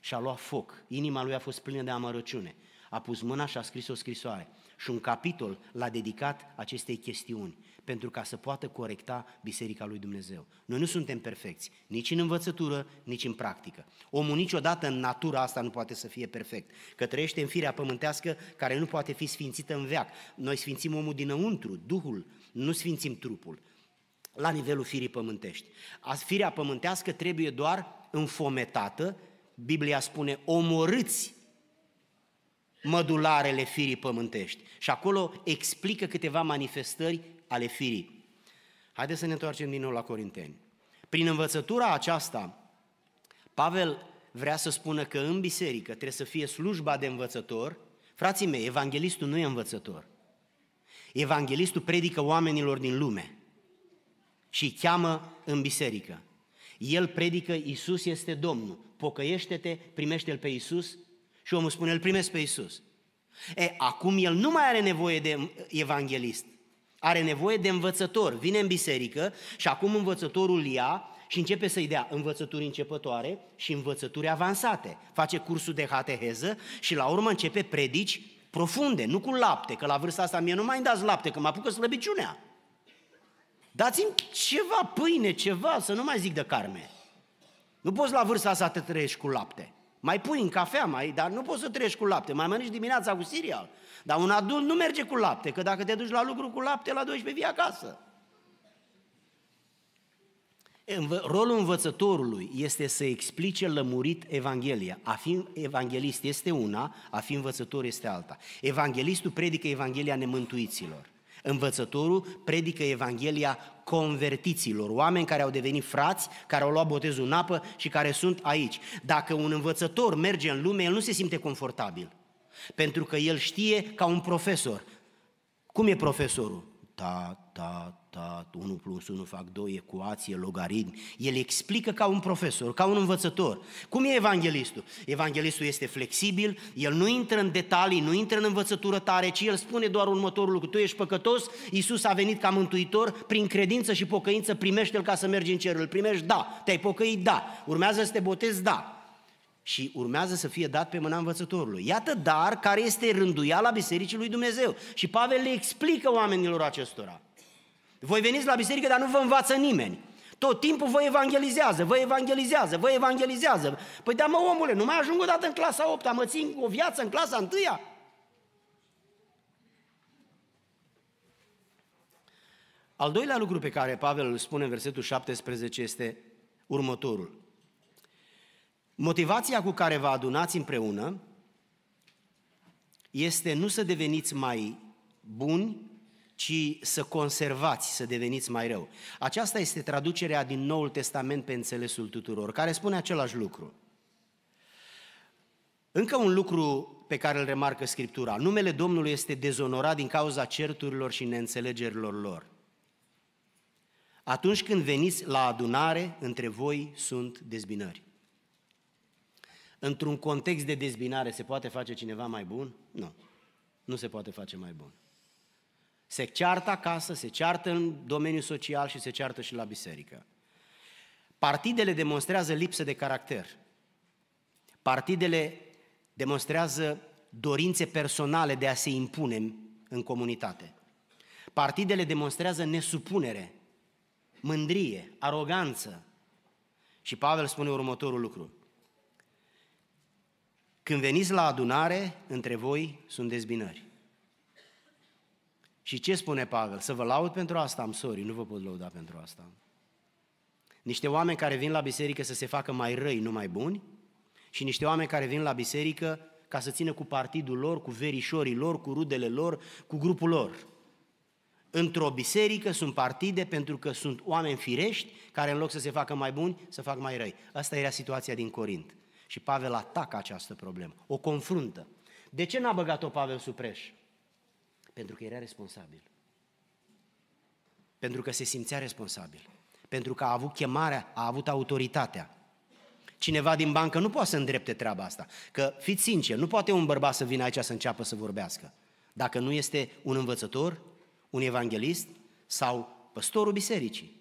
și a luat foc. Inima lui a fost plină de amărăciune a pus mâna și a scris o scrisoare și un capitol l-a dedicat acestei chestiuni pentru ca să poată corecta Biserica lui Dumnezeu. Noi nu suntem perfecți, nici în învățătură, nici în practică. Omul niciodată în natura asta nu poate să fie perfect, că trăiește în firea pământească care nu poate fi sfințită în veac. Noi sfințim omul dinăuntru, Duhul, nu sfințim trupul la nivelul firii pământești. Firea pământească trebuie doar înfometată, Biblia spune omorâți mădularele firii pământești. Și acolo explică câteva manifestări ale firii. Haideți să ne întoarcem din nou la Corinteni. Prin învățătura aceasta, Pavel vrea să spună că în biserică trebuie să fie slujba de învățător. Frații mei, evanghelistul nu e învățător. Evanghelistul predică oamenilor din lume și îi cheamă în biserică. El predică Isus este Domnul. Pocăiește-te, primește-L pe Isus și omul spune, îl primesc pe Iisus. E, acum el nu mai are nevoie de evanghelist, are nevoie de învățător. Vine în biserică și acum învățătorul ia și începe să-i dea învățături începătoare și învățături avansate. Face cursul de hateheză și la urmă începe predici profunde, nu cu lapte, că la vârsta asta mie nu mai dați lapte, că mă apucă slăbiciunea. Dați-mi ceva, pâine, ceva, să nu mai zic de carne. Nu poți la vârsta asta să te trăiești cu lapte. Mai pui în cafea, mai, dar nu poți să treci cu lapte. Mai mănânci dimineața cu cereal. Dar un adult nu merge cu lapte, că dacă te duci la lucru cu lapte, la 12 vii acasă. Rolul învățătorului este să explice lămurit Evanghelia. A fi evanghelist este una, a fi învățător este alta. Evanghelistul predică Evanghelia nemântuiților. Învățătorul predică Evanghelia convertiților, oameni care au devenit frați, care au luat botezul în apă și care sunt aici. Dacă un învățător merge în lume, el nu se simte confortabil, pentru că el știe ca un profesor. Cum e profesorul? Ta, da, ta, da, ratat, 1 plus 1 fac 2, ecuație, logaritm. El explică ca un profesor, ca un învățător. Cum e evanghelistul? Evanghelistul este flexibil, el nu intră în detalii, nu intră în învățătură tare, ci el spune doar următorul lucru. Tu ești păcătos, Iisus a venit ca mântuitor, prin credință și pocăință primește-L ca să mergi în cer. Îl primești? Da. Te-ai pocăit? Da. Urmează să te botezi? Da și urmează să fie dat pe mâna învățătorului. Iată dar care este rânduiala Bisericii lui Dumnezeu. Și Pavel le explică oamenilor acestora. Voi veniți la biserică, dar nu vă învață nimeni. Tot timpul vă evangelizează, vă evangelizează, vă evangelizează. Păi da, mă, omule, nu mai ajung o dată în clasa 8 mă țin o viață în clasa 1 Al doilea lucru pe care Pavel îl spune în versetul 17 este următorul. Motivația cu care vă adunați împreună este nu să deveniți mai buni ci să conservați, să deveniți mai rău. Aceasta este traducerea din Noul Testament pe înțelesul tuturor, care spune același lucru. Încă un lucru pe care îl remarcă Scriptura. Numele Domnului este dezonorat din cauza certurilor și neînțelegerilor lor. Atunci când veniți la adunare, între voi sunt dezbinări. Într-un context de dezbinare se poate face cineva mai bun? Nu. Nu se poate face mai bun. Se ceartă acasă, se ceartă în domeniul social și se ceartă și la biserică. Partidele demonstrează lipsă de caracter. Partidele demonstrează dorințe personale de a se impune în comunitate. Partidele demonstrează nesupunere, mândrie, aroganță. Și Pavel spune următorul lucru. Când veniți la adunare, între voi sunt dezbinări. Și ce spune Pavel? Să vă laud pentru asta? Am sori, nu vă pot lăuda pentru asta. Niște oameni care vin la biserică să se facă mai răi, nu mai buni, și niște oameni care vin la biserică ca să țină cu partidul lor, cu verișorii lor, cu rudele lor, cu grupul lor. Într-o biserică sunt partide pentru că sunt oameni firești care în loc să se facă mai buni, să fac mai răi. Asta era situația din Corint. Și Pavel atacă această problemă, o confruntă. De ce n-a băgat-o Pavel sub preș? Pentru că era responsabil. Pentru că se simțea responsabil. Pentru că a avut chemarea, a avut autoritatea. Cineva din bancă nu poate să îndrepte treaba asta. Că, fiți sinceri, nu poate un bărbat să vină aici să înceapă să vorbească. Dacă nu este un învățător, un evanghelist sau păstorul bisericii.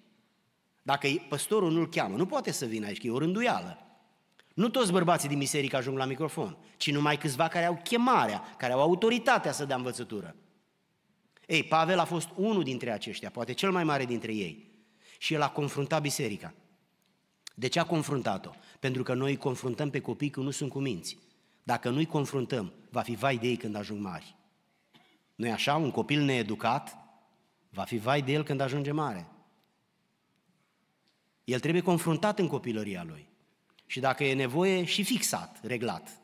Dacă păstorul nu-l cheamă, nu poate să vină aici, că e o rânduială. Nu toți bărbații din biserică ajung la microfon, ci numai câțiva care au chemarea, care au autoritatea să dea învățătură. Ei, Pavel a fost unul dintre aceștia, poate cel mai mare dintre ei. Și el a confruntat biserica. De ce a confruntat-o? Pentru că noi îi confruntăm pe copii că nu sunt cuminți. Dacă nu îi confruntăm, va fi vai de ei când ajung mari. nu așa? Un copil needucat va fi vai de el când ajunge mare. El trebuie confruntat în copilăria lui. Și dacă e nevoie, și fixat, reglat.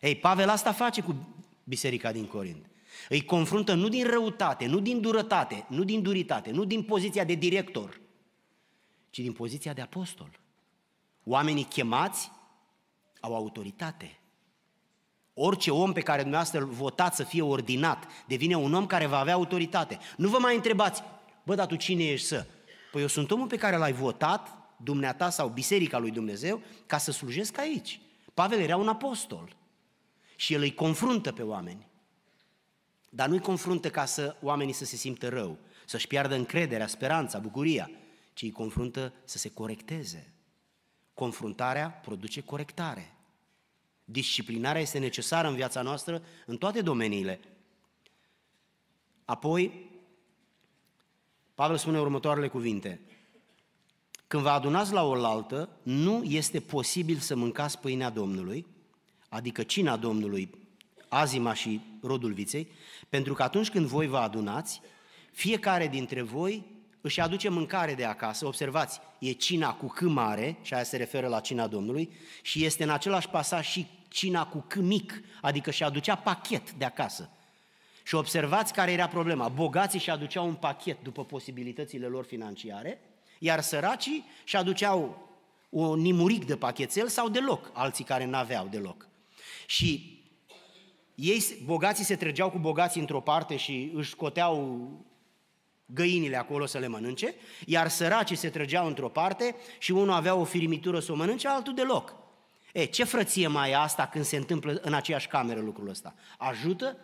Ei, Pavel asta face cu biserica din Corint. Îi confruntă nu din răutate, nu din durătate, nu din duritate, nu din poziția de director, ci din poziția de apostol. Oamenii chemați au autoritate. Orice om pe care dumneavoastră îl votați să fie ordinat devine un om care va avea autoritate. Nu vă mai întrebați, bă, dar tu cine ești să? Păi eu sunt omul pe care l-ai votat, dumneata sau biserica lui Dumnezeu, ca să slujesc aici. Pavel era un apostol și el îi confruntă pe oameni. Dar nu-i confruntă ca să oamenii să se simtă rău, să-și piardă încrederea, speranța, bucuria, ci îi confruntă să se corecteze. Confruntarea produce corectare. Disciplinarea este necesară în viața noastră, în toate domeniile. Apoi, Pavel spune următoarele cuvinte. Când vă adunați la oaltă, nu este posibil să mâncați pâinea Domnului, adică cina Domnului, azima și rodul viței, pentru că atunci când voi vă adunați, fiecare dintre voi își aduce mâncare de acasă. Observați, e cina cu C mare, și aia se referă la cina Domnului, și este în același pasaj și cina cu C mic, adică și aducea pachet de acasă. Și observați care era problema. Bogații și aduceau un pachet după posibilitățile lor financiare, iar săracii și aduceau un nimuric de pachetel sau deloc, alții care n-aveau deloc. Și ei, bogații se trăgeau cu bogații într-o parte și își scoteau găinile acolo să le mănânce, iar săracii se trăgeau într-o parte și unul avea o firimitură să o mănânce, altul deloc. E, ce frăție mai e asta când se întâmplă în aceeași cameră lucrul ăsta? Ajută?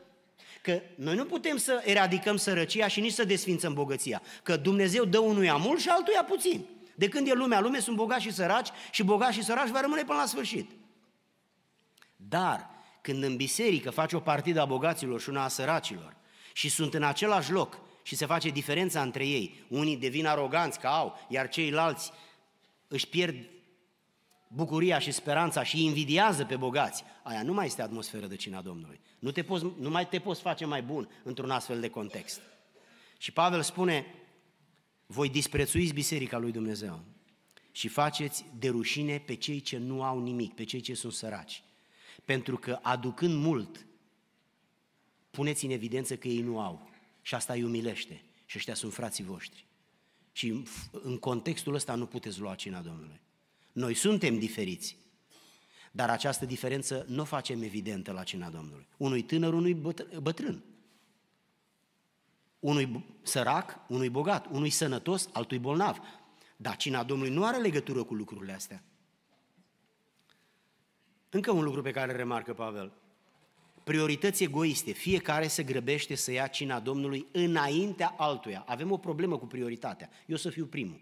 Că noi nu putem să eradicăm sărăcia și nici să desfințăm bogăția. Că Dumnezeu dă unuia mult și altuia puțin. De când e lumea, lume sunt bogați și săraci și bogați și săraci va rămâne până la sfârșit. Dar când în biserică faci o partidă a bogaților și una a săracilor și sunt în același loc și se face diferența între ei, unii devin aroganți că au, iar ceilalți își pierd bucuria și speranța și invidiază pe bogați, aia nu mai este atmosferă de cina Domnului. Nu, te poți, nu mai te poți face mai bun într-un astfel de context. Și Pavel spune, voi disprețuiți biserica lui Dumnezeu și faceți de rușine pe cei ce nu au nimic, pe cei ce sunt săraci. Pentru că aducând mult, puneți în evidență că ei nu au. Și asta îi umilește. Și ăștia sunt frații voștri. Și în contextul ăsta nu puteți lua cina Domnului. Noi suntem diferiți, dar această diferență nu o facem evidentă la cina Domnului. Unui tânăr, unui bătrân. Unui sărac, unui bogat, unui sănătos, altui bolnav. Dar cina Domnului nu are legătură cu lucrurile astea. Încă un lucru pe care îl remarcă Pavel. Priorități egoiste. Fiecare se grăbește să ia cina Domnului înaintea altuia. Avem o problemă cu prioritatea. Eu să fiu primul.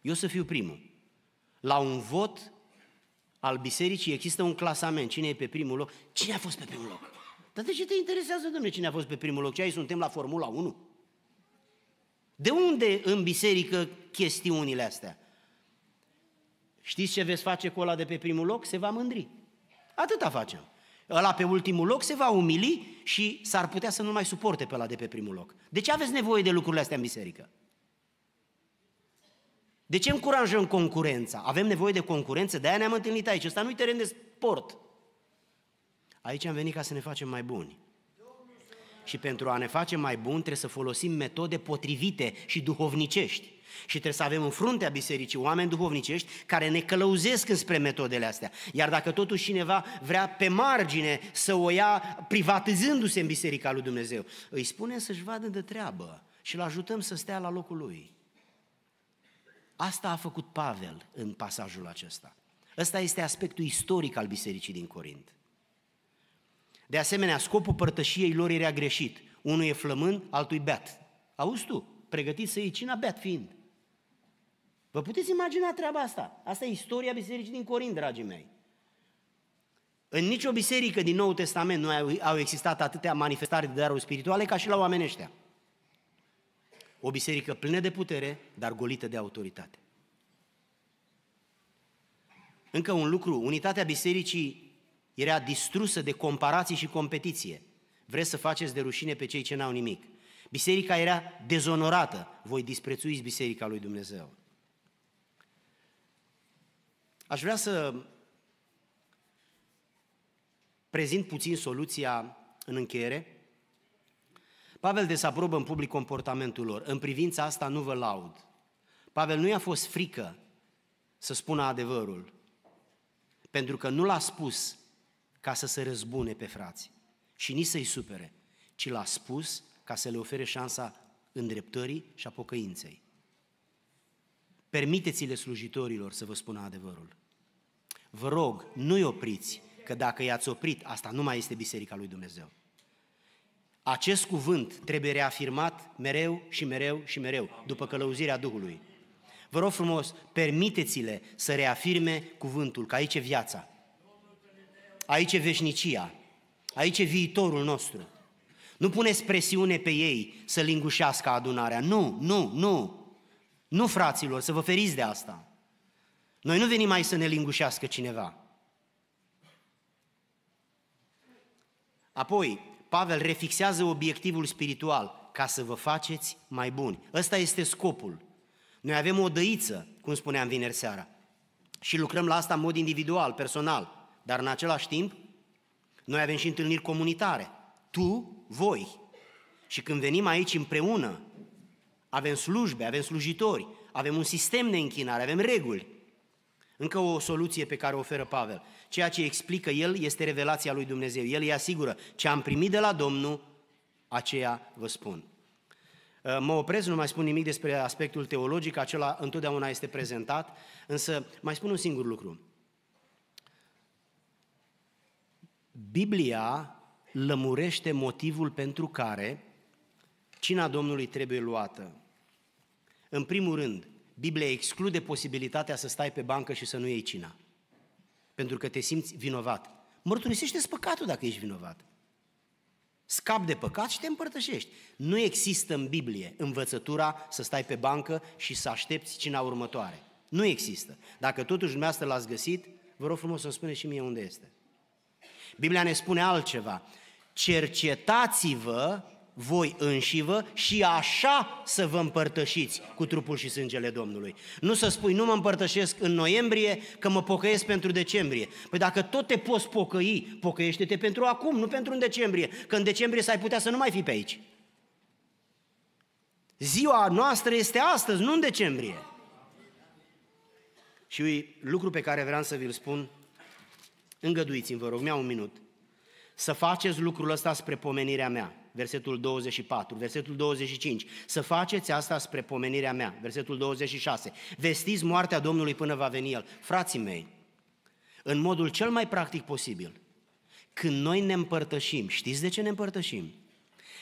Eu să fiu primul. La un vot al bisericii există un clasament. Cine e pe primul loc? Cine a fost pe primul loc? Dar de ce te interesează, domnule, cine a fost pe primul loc? Ce ai, suntem la Formula 1? De unde în biserică chestiunile astea? Știți ce veți face cu ăla de pe primul loc? Se va mândri. Atâta facem. Ăla pe ultimul loc se va umili și s-ar putea să nu mai suporte pe ăla de pe primul loc. De ce aveți nevoie de lucrurile astea în biserică? De ce încurajăm concurența? Avem nevoie de concurență? De-aia ne-am întâlnit aici. Ăsta nu-i teren de sport. Aici am venit ca să ne facem mai buni. Și pentru a ne face mai buni trebuie să folosim metode potrivite și duhovnicești. Și trebuie să avem în fruntea bisericii oameni duhovnicești care ne călăuzesc înspre metodele astea. Iar dacă totuși cineva vrea pe margine să o ia privatizându-se în biserica lui Dumnezeu, îi spunem să-și vadă de treabă și îl ajutăm să stea la locul lui. Asta a făcut Pavel în pasajul acesta. Ăsta este aspectul istoric al bisericii din Corint. De asemenea, scopul părtășiei lor era greșit. Unul e flămând, altul e beat. Auzi tu, pregătit să iei cina beat fiind. Vă puteți imagina treaba asta? Asta e istoria bisericii din Corint, dragii mei. În nicio biserică din Noul Testament nu au existat atâtea manifestări de daruri spirituale ca și la oamenii ăștia. O biserică plină de putere, dar golită de autoritate. Încă un lucru, unitatea bisericii era distrusă de comparații și competiție. Vreți să faceți de rușine pe cei ce n-au nimic. Biserica era dezonorată, voi disprețuiți biserica lui Dumnezeu. Aș vrea să prezint puțin soluția în încheiere. Pavel desaprobă în public comportamentul lor. În privința asta nu vă laud. Pavel nu i-a fost frică să spună adevărul, pentru că nu l-a spus ca să se răzbune pe frați și nici să-i supere, ci l-a spus ca să le ofere șansa îndreptării și a pocăinței. Permiteți-le slujitorilor să vă spună adevărul. Vă rog, nu-i opriți, că dacă i-ați oprit, asta nu mai este Biserica lui Dumnezeu. Acest cuvânt trebuie reafirmat mereu și mereu și mereu, după călăuzirea Duhului. Vă rog frumos, permiteți-le să reafirme cuvântul, că aici e viața, aici e veșnicia, aici e viitorul nostru. Nu puneți presiune pe ei să lingușească adunarea. Nu, nu, nu. Nu, fraților, să vă feriți de asta. Noi nu venim mai să ne lingușească cineva. Apoi, Pavel refixează obiectivul spiritual ca să vă faceți mai buni. Ăsta este scopul. Noi avem o dăiță, cum spuneam vineri seara, și lucrăm la asta în mod individual, personal, dar în același timp, noi avem și întâlniri comunitare. Tu, voi. Și când venim aici împreună, avem slujbe, avem slujitori, avem un sistem de închinare, avem reguli. Încă o soluție pe care o oferă Pavel. Ceea ce explică el este revelația lui Dumnezeu. El îi asigură ce am primit de la Domnul, aceea vă spun. Uh, mă opresc, nu mai spun nimic despre aspectul teologic, acela întotdeauna este prezentat, însă mai spun un singur lucru. Biblia lămurește motivul pentru care cina Domnului trebuie luată. În primul rând, Biblia exclude posibilitatea să stai pe bancă și să nu iei cina. Pentru că te simți vinovat. Mărturisește-ți păcatul dacă ești vinovat. Scap de păcat și te împărtășești. Nu există în Biblie învățătura să stai pe bancă și să aștepți cina următoare. Nu există. Dacă totuși dumneavoastră l-ați găsit, vă rog frumos să-mi spuneți și mie unde este. Biblia ne spune altceva. Cercetați-vă voi înșivă și așa să vă împărtășiți cu trupul și sângele Domnului. Nu să spui, nu mă împărtășesc în noiembrie, că mă pocăiesc pentru decembrie. Păi dacă tot te poți pocăi, pocăiește-te pentru acum, nu pentru în decembrie, că în decembrie s-ai putea să nu mai fii pe aici. Ziua noastră este astăzi, nu în decembrie. Și lucru pe care vreau să vi-l spun, îngăduiți-mi, vă rog, mi un minut, să faceți lucrul ăsta spre pomenirea mea versetul 24, versetul 25, să faceți asta spre pomenirea mea, versetul 26, vestiți moartea Domnului până va veni El. Frații mei, în modul cel mai practic posibil, când noi ne împărtășim, știți de ce ne împărtășim?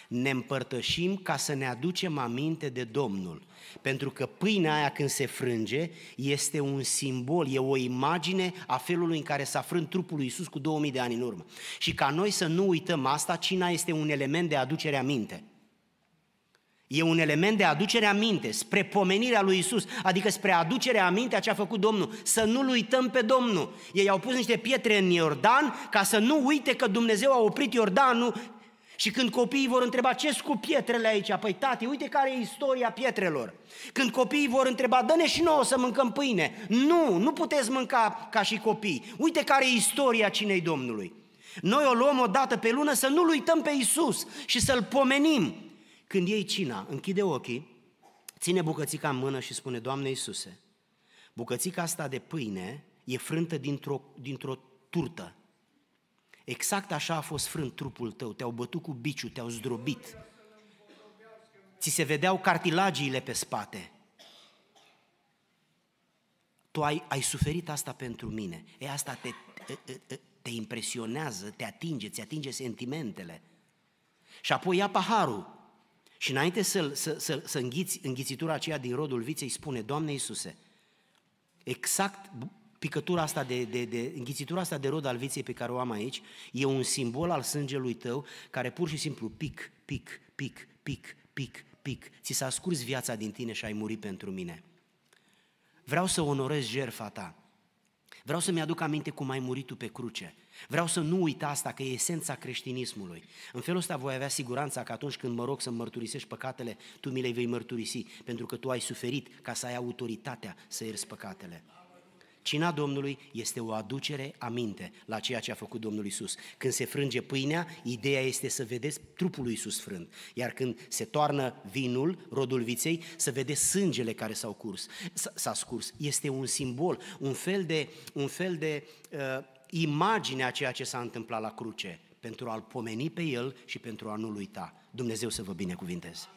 ne împărtășim ca să ne aducem aminte de Domnul. Pentru că pâinea aia când se frânge este un simbol, e o imagine a felului în care s-a frânt trupul lui Iisus cu 2000 de ani în urmă. Și ca noi să nu uităm asta, cina este un element de aducere aminte. E un element de aducere aminte, spre pomenirea lui Isus, adică spre aducerea aminte a ce a făcut Domnul. Să nu-L uităm pe Domnul. Ei au pus niște pietre în Iordan ca să nu uite că Dumnezeu a oprit Iordanul și când copiii vor întreba ce cu pietrele aici, păi tati, uite care e istoria pietrelor. Când copiii vor întreba, dă-ne și nouă să mâncăm pâine. Nu, nu puteți mânca ca și copii. Uite care e istoria cinei Domnului. Noi o luăm o dată pe lună să nu-L uităm pe Isus și să-L pomenim. Când iei cina, închide ochii, ține bucățica în mână și spune, Doamne Iisuse, bucățica asta de pâine e frântă dintr-o, dintr-o turtă Exact așa a fost frânt trupul tău, te-au bătut cu biciu, te-au zdrobit. Ți se vedeau cartilagiile pe spate. Tu ai, ai suferit asta pentru mine. E asta te, te impresionează, te atinge, ți atinge sentimentele. Și apoi ia paharul și înainte să, să, să, să înghiți înghițitura aceea din rodul viței, spune, Doamne Iisuse, exact picătura asta de, de, de înghițitura asta de rod al viței pe care o am aici, e un simbol al sângelui tău care pur și simplu pic, pic, pic, pic, pic, pic. Ți s-a scurs viața din tine și ai murit pentru mine. Vreau să onorez jertfa ta. Vreau să-mi aduc aminte cum ai murit tu pe cruce. Vreau să nu uit asta, că e esența creștinismului. În felul ăsta voi avea siguranța că atunci când mă rog să mărturisești păcatele, tu mi le vei mărturisi, pentru că tu ai suferit ca să ai autoritatea să ierți păcatele. Cina Domnului este o aducere aminte la ceea ce a făcut Domnul Isus. Când se frânge pâinea, ideea este să vedeți trupul lui Isus frânt. Iar când se toarnă vinul, rodul viței, să vedeți sângele care s-au curs, s-a scurs. Este un simbol, un fel de, un fel de uh, imagine a ceea ce s-a întâmplat la cruce, pentru a-L pomeni pe El și pentru a nu-L uita. Dumnezeu să vă binecuvinteze!